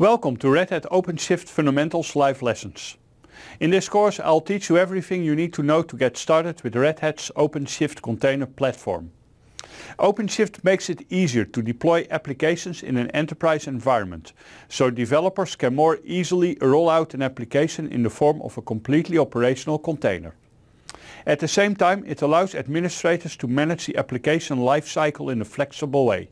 Welcome to Red Hat OpenShift Fundamentals Live Lessons. In this course I'll teach you everything you need to know to get started with Red Hat's OpenShift container platform. OpenShift makes it easier to deploy applications in an enterprise environment, so developers can more easily roll out an application in the form of a completely operational container. At the same time it allows administrators to manage the application lifecycle in a flexible way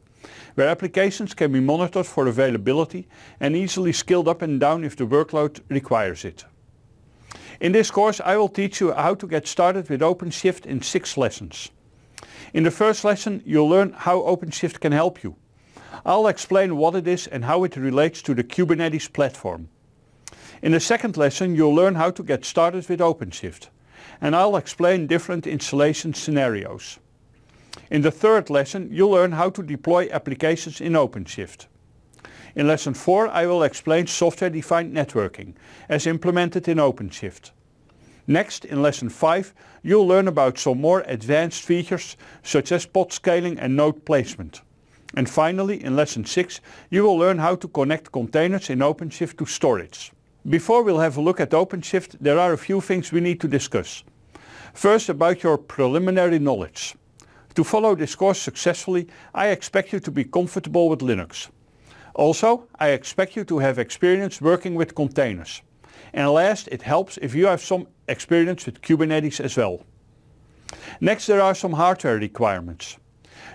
where applications can be monitored for availability and easily scaled up and down if the workload requires it. In this course I will teach you how to get started with OpenShift in six lessons. In the first lesson you'll learn how OpenShift can help you. I'll explain what it is and how it relates to the Kubernetes platform. In the second lesson you'll learn how to get started with OpenShift and I'll explain different installation scenarios. In the third lesson you'll learn how to deploy applications in OpenShift. In lesson 4 I will explain software-defined networking as implemented in OpenShift. Next in lesson 5 you'll learn about some more advanced features such as pod scaling and node placement. And finally in lesson 6 you will learn how to connect containers in OpenShift to storage. Before we'll have a look at OpenShift there are a few things we need to discuss. First about your preliminary knowledge. To follow this course successfully, I expect you to be comfortable with Linux. Also, I expect you to have experience working with containers. And last, it helps if you have some experience with Kubernetes as well. Next, there are some hardware requirements.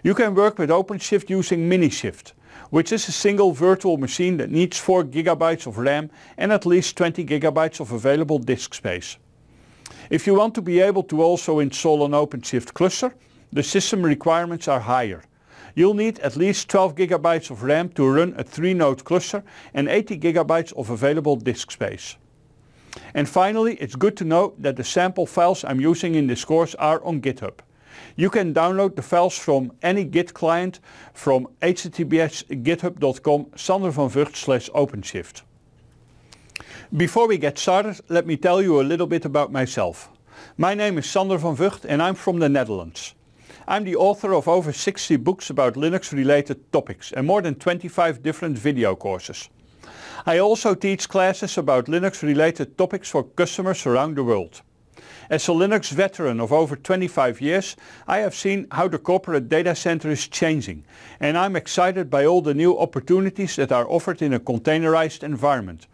You can work with OpenShift using MiniShift, which is a single virtual machine that needs 4 GB of RAM and at least 20 GB of available disk space. If you want to be able to also install an OpenShift cluster, the system requirements are higher. You'll need at least 12 gigabytes of RAM to run a 3-node cluster and 80 gigabytes of available disk space. And finally, it's good to know that the sample files I'm using in this course are on GitHub. You can download the files from any Git client from https github.com sandervanvugt slash OpenShift. Before we get started, let me tell you a little bit about myself. My name is Sander van Vught and I'm from the Netherlands. I'm the author of over 60 books about Linux related topics and more than 25 different video courses. I also teach classes about Linux related topics for customers around the world. As a Linux veteran of over 25 years, I have seen how the corporate data center is changing and I'm excited by all the new opportunities that are offered in a containerized environment.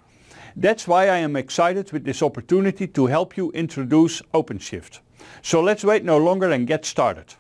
That's why I am excited with this opportunity to help you introduce OpenShift. So let's wait no longer and get started.